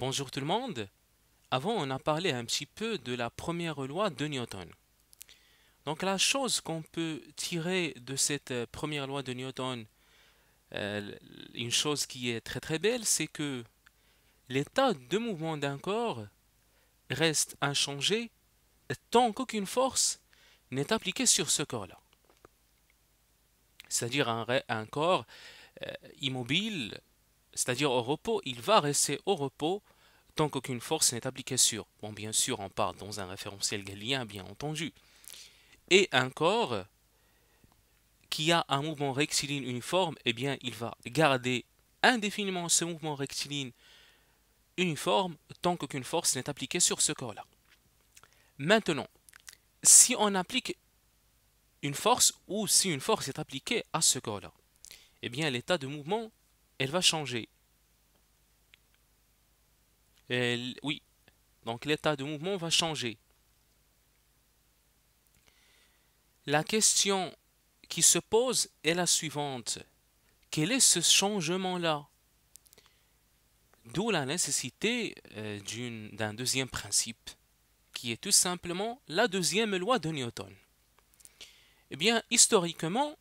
Bonjour tout le monde. Avant, on a parlé un petit peu de la première loi de Newton. Donc la chose qu'on peut tirer de cette euh, première loi de Newton, euh, une chose qui est très très belle, c'est que l'état de mouvement d'un corps reste inchangé tant qu'aucune force n'est appliquée sur ce corps-là. C'est-à-dire un, corps euh, immobile c'est-à-dire au repos, il va rester au repos tant qu'aucune force n'est appliquée sur. Bon, bien sûr, on part dans un référentiel gallien, bien entendu. Et un corps qui a un mouvement rectiligne uniforme, eh bien, il va garder indéfiniment ce mouvement rectiligne uniforme tant qu'aucune force n'est appliquée sur ce corps-là. Maintenant, si on applique une force ou si une force est appliquée à ce corps-là, eh bien, l'état de mouvement elle va changer. oui, donc l'état de mouvement va changer. La question qui se pose est la suivante. Quel est ce changement-là D'où la nécessité euh, d'un deuxième principe, qui est tout simplement la deuxième loi de Newton. Eh bien, historiquement,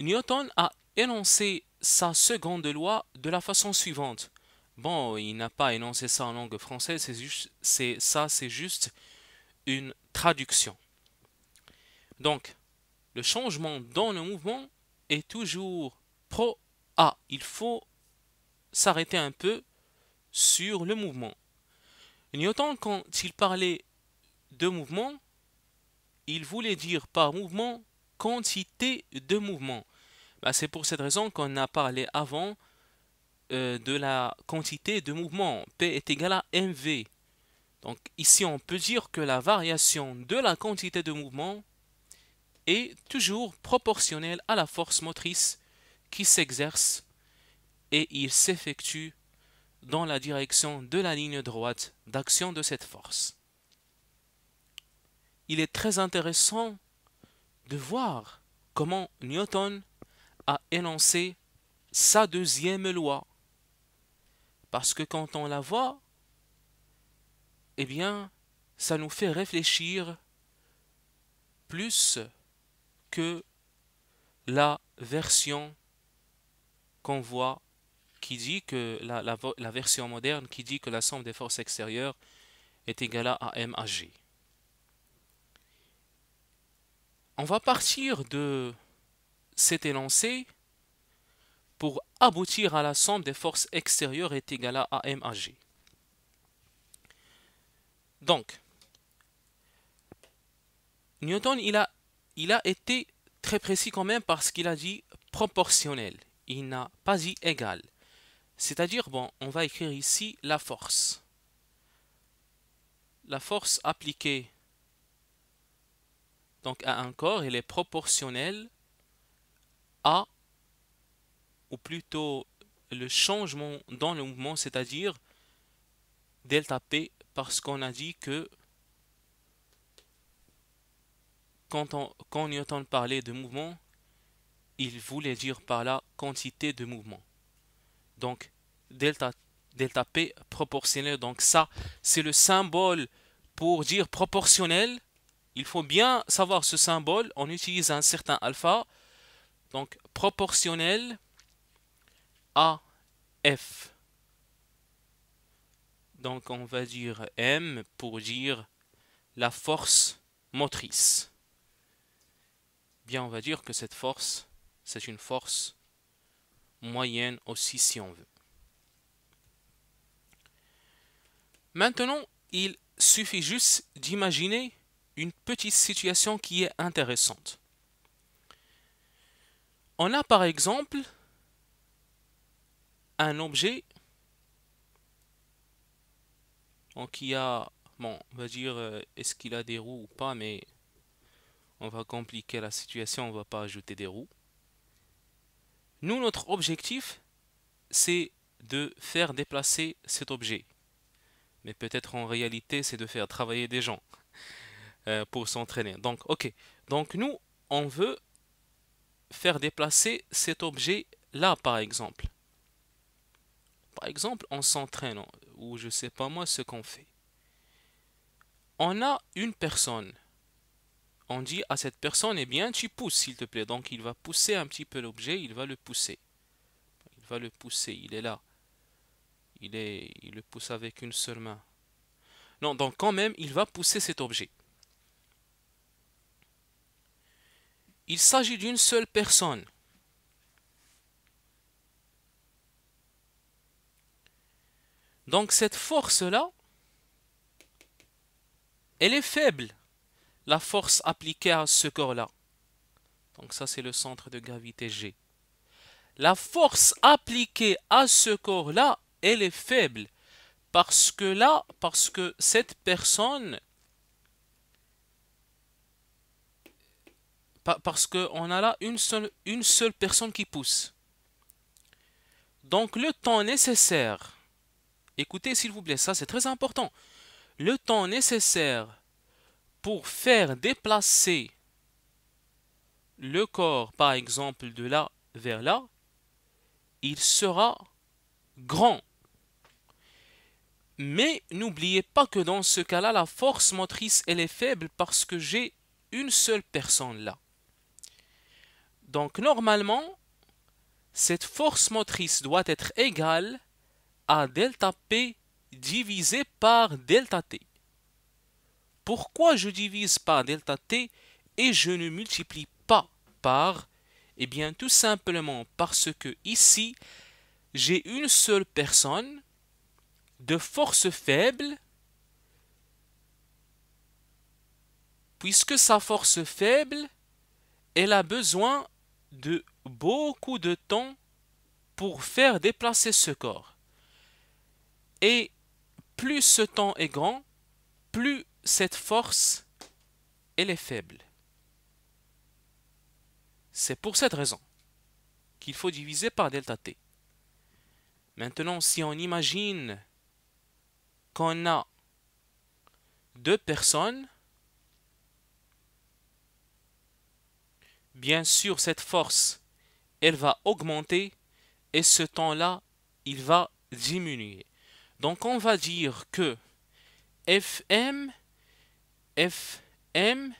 Newton a énoncé sa seconde loi de la façon suivante. Bon, il n'a pas énoncé ça en langue française, c'est juste, c'est, ça c'est juste une traduction. Donc, le changement dans le mouvement est toujours pro A. Il faut s'arrêter un peu sur le mouvement. Newton, quand il parlait de mouvement, il voulait dire par mouvement quantité de mouvement. Bah, c'est pour cette raison qu'on a parlé avant euh, de la quantité de mouvement. P est égal à mv. Donc ici, on peut dire que la variation de la quantité de mouvement est toujours proportionnelle à la force motrice qui s'exerce et il s'effectue dans la direction de la ligne droite d'action de cette force. Il est très intéressant de voir comment Newton a énoncé sa deuxième loi. Parce que quand on la voit, eh bien, ça nous fait réfléchir plus que la version qu'on voit qui dit que la, la, la, version moderne qui dit que la somme des forces extérieures est égale à MAG. On va partir de s'était lancé pour aboutir à la somme des forces extérieures est égale à g Donc, Newton, il a, il a été très précis quand même parce qu'il a dit proportionnel. Il n'a pas dit égal. C'est-à-dire, bon, on va écrire ici la force. La force appliquée donc à un corps, elle est proportionnelle ou plutôt le changement dans le mouvement, c'est-à-dire delta P, parce qu'on a dit que quand, on, quand Newton parlait de mouvement, il voulait dire par là quantité de mouvement. Donc, delta, delta P proportionnel. Donc ça, c'est le symbole pour dire proportionnel. Il faut bien savoir ce symbole. On utilise un certain alpha donc proportionnelle à F. Donc on va dire M pour dire la force motrice. Bien, on va dire que cette force, c'est une force moyenne aussi si on veut. Maintenant, il suffit juste d'imaginer une petite situation qui est intéressante. On a par exemple un objet donc il a bon on va dire euh, est-ce qu'il a des roues ou pas mais on va compliquer la situation on va pas ajouter des roues nous notre objectif c'est de faire déplacer cet objet mais peut-être en réalité c'est de faire travailler des gens euh, pour s'entraîner donc ok donc nous on veut faire déplacer cet objet là, par exemple. Par exemple, on s'entraîne ou je sais pas moi ce qu'on fait. On a une personne. On dit à cette personne, eh bien, tu pousses, s'il te plaît. Donc, il va pousser un petit peu l'objet, il va le pousser. Il va le pousser, il est là. Il, est, il le pousse avec une seule main. Non, donc quand même, il va pousser cet objet. il s'agit d'une seule personne. Donc cette force-là, elle est faible, la force appliquée à ce corps-là. Donc ça, c'est le centre de gravité G. La force appliquée à ce corps-là, elle est faible. Parce que là, parce que cette personne, parce qu'on a là une seule, une seule personne qui pousse. Donc le temps nécessaire, écoutez s'il vous plaît, ça c'est très important, le temps nécessaire pour faire déplacer le corps, par exemple, de là vers là, il sera grand. Mais n'oubliez pas que dans ce cas-là, la force motrice, elle est faible parce que j'ai une seule personne là. Donc normalement, cette force motrice doit être égale à delta P divisé par delta T. Pourquoi je divise par delta T et je ne multiplie pas par Eh bien tout simplement parce que ici, j'ai une seule personne de force faible puisque sa force faible, elle a besoin de beaucoup de temps pour faire déplacer ce corps. Et plus ce temps est grand, plus cette force elle est faible. C'est pour cette raison qu'il faut diviser par delta t. Maintenant, si on imagine qu'on a deux personnes bien sûr, cette force, elle va augmenter et ce temps-là, il va diminuer. Donc, on va dire que Fm, Fm,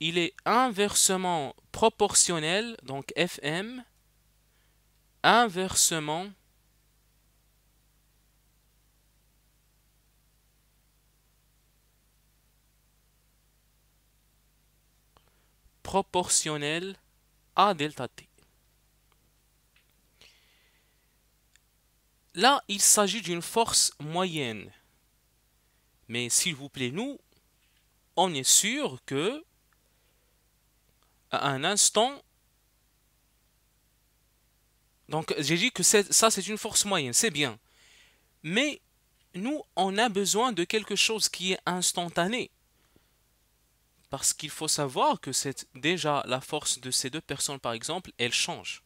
il est inversement proportionnel, donc Fm, inversement proportionnelle à delta t. Là, il s'agit d'une force moyenne. Mais s'il vous plaît, nous, on est sûr que, à un instant, donc j'ai dit que ça c'est une force moyenne, c'est bien. Mais nous, on a besoin de quelque chose qui est instantané. Parce qu'il faut savoir que c'est déjà la force de ces deux personnes, par exemple, elle change.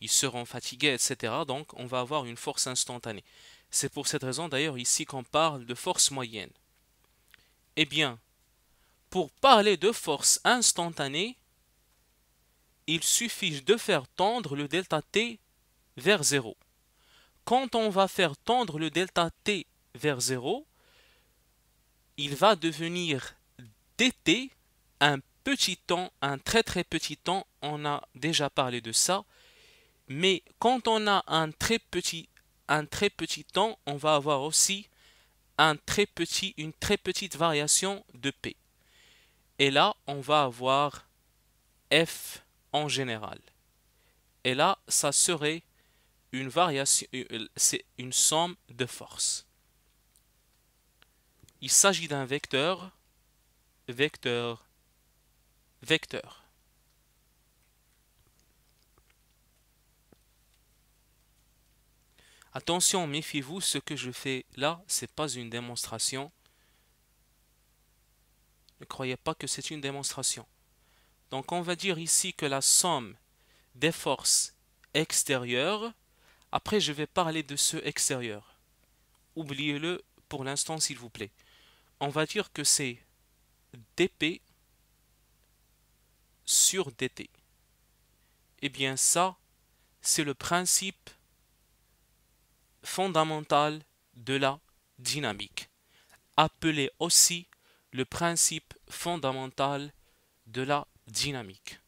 Ils seront fatigués, etc. Donc, on va avoir une force instantanée. C'est pour cette raison, d'ailleurs, ici qu'on parle de force moyenne. Eh bien, pour parler de force instantanée, il suffit de faire tendre le delta t vers 0. Quand on va faire tendre le delta t vers 0, il va devenir d'été, un petit temps, un très très petit temps, on a déjà parlé de ça. Mais quand on a un très petit, un très petit temps, on va avoir aussi un très petit, une très petite variation de P. Et là, on va avoir F en général. Et là, ça serait une variation, euh, c'est une somme de forces. Il s'agit d'un vecteur vecteur, vecteur. Attention, méfiez-vous, ce que je fais là, c'est pas une démonstration. Ne croyez pas que c'est une démonstration. Donc on va dire ici que la somme des forces extérieures, après je vais parler de ce extérieur. Oubliez-le pour l'instant s'il vous plaît. On va dire que c'est dp sur dt. Eh bien ça, c'est le principe fondamental de la dynamique, appelé aussi le principe fondamental de la dynamique.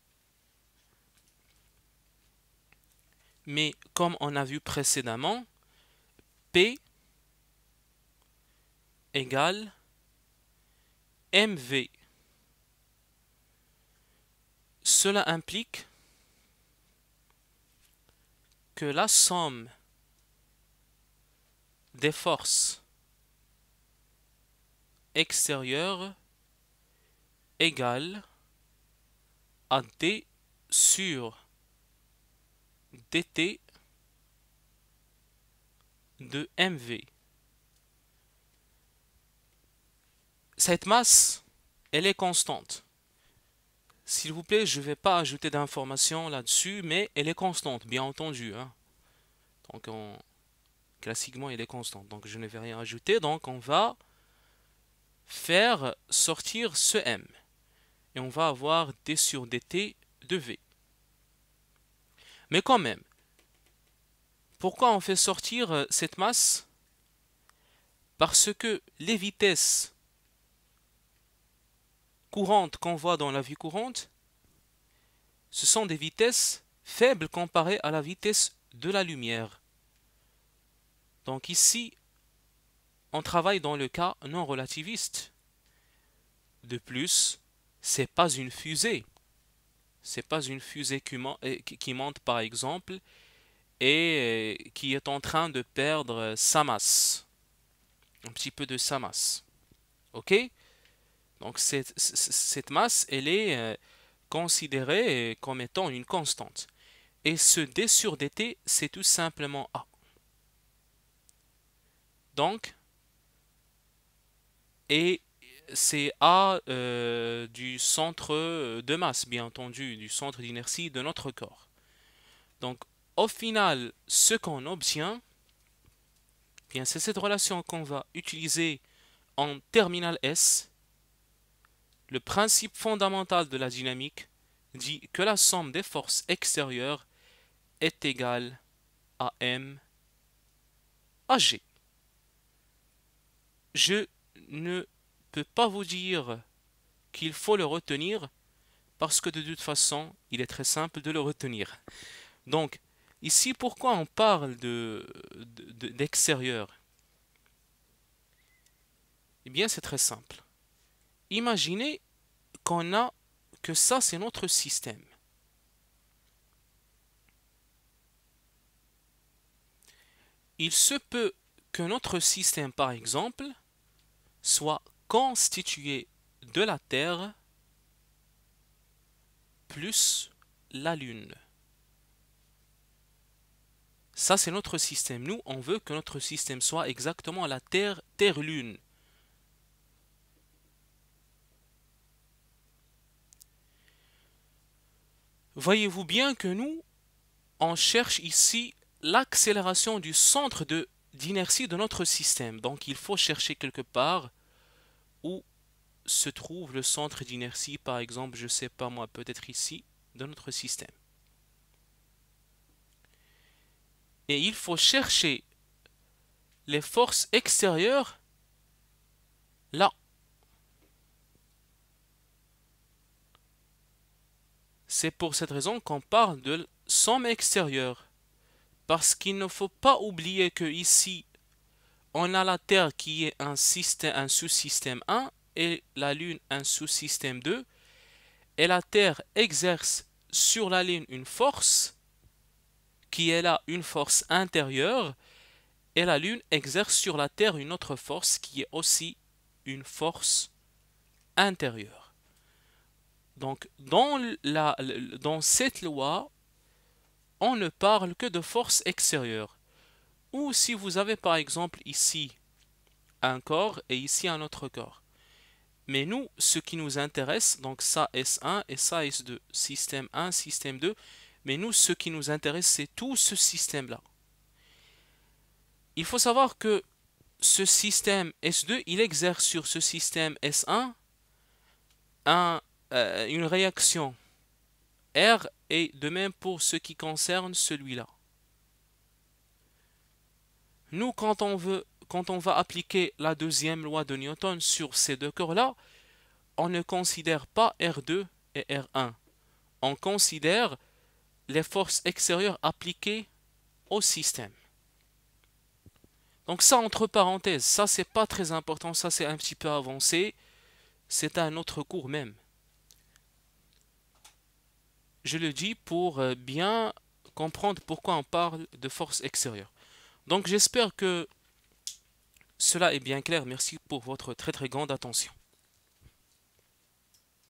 Mais comme on a vu précédemment, P égale MV. Cela implique que la somme des forces extérieures égale à D sur dt de MV. cette masse, elle est constante. S'il vous plaît, je ne vais pas ajouter d'informations là-dessus, mais elle est constante, bien entendu. Hein. Donc, classiquement, elle est constante. Donc, je ne vais rien ajouter. Donc, on va faire sortir ce M. Et on va avoir D sur DT de V. Mais quand même, pourquoi on fait sortir euh, cette masse Parce que les vitesses courantes qu'on voit dans la vie courante, ce sont des vitesses faibles comparées à la vitesse de la lumière. Donc ici, on travaille dans le cas non relativiste. De plus, n'est pas une fusée. C'est pas une fusée qui euh, monte par exemple et euh, qui est en train de perdre sa masse. Un petit peu de sa masse. OK donc cette, masse, elle est euh, considérée comme étant une constante. Et ce d sur dt, c'est tout simplement A. Donc, et c'est A euh, du centre de masse, bien entendu, du centre d'inertie de notre corps. Donc, au final, ce qu'on obtient, eh bien c'est cette relation qu'on va utiliser en terminale S le principe fondamental de la dynamique dit que la somme des forces extérieures est égale à M à G. Je ne peux pas vous dire qu'il faut le retenir parce que de toute façon, il est très simple de le retenir. Donc, ici, pourquoi on parle d'extérieur de, Eh bien, c'est très simple. Imaginez qu'on a que ça, c'est notre système. Il se peut que notre système, par exemple, soit constitué de la Terre plus la Lune. Ça, c'est notre système. Nous, on veut que notre système soit exactement la Terre, Terre-Lune. Voyez-vous bien que nous, on cherche ici l'accélération du centre d'inertie de, notre système. Donc il faut chercher quelque part où se trouve le centre d'inertie, par exemple, je sais pas moi, peut-être ici, de notre système. Et il faut chercher les forces extérieures là C'est pour cette raison qu'on parle de somme extérieure. Parce qu'il ne faut pas oublier que ici, on a la Terre qui est un, un sous-système 1 et la Lune un sous-système 2. Et la Terre exerce sur la Lune une force qui est là une force intérieure et la Lune exerce sur la Terre une autre force qui est aussi une force intérieure. Donc, dans, la, dans cette loi, on ne parle que de force extérieure. Ou si vous avez par exemple ici un corps et ici un autre corps. Mais nous, ce qui nous intéresse, donc ça S1 et ça S2, système 1, système 2, mais nous, ce qui nous intéresse, c'est tout ce système-là. Il faut savoir que ce système S2, il exerce sur ce système S1 un, euh, une réaction R et de même pour ce qui concerne celui-là. Nous, quand on, veut, quand on va appliquer la deuxième loi de Newton sur ces deux corps-là, on ne considère pas R2 et R1. On considère les forces extérieures appliquées au système. Donc ça, entre parenthèses, ça c'est pas très important, ça c'est un petit peu avancé, c'est un autre cours même je le dis pour euh, bien comprendre pourquoi on parle de force extérieure. Donc j'espère que cela est bien clair. Merci pour votre très très grande attention.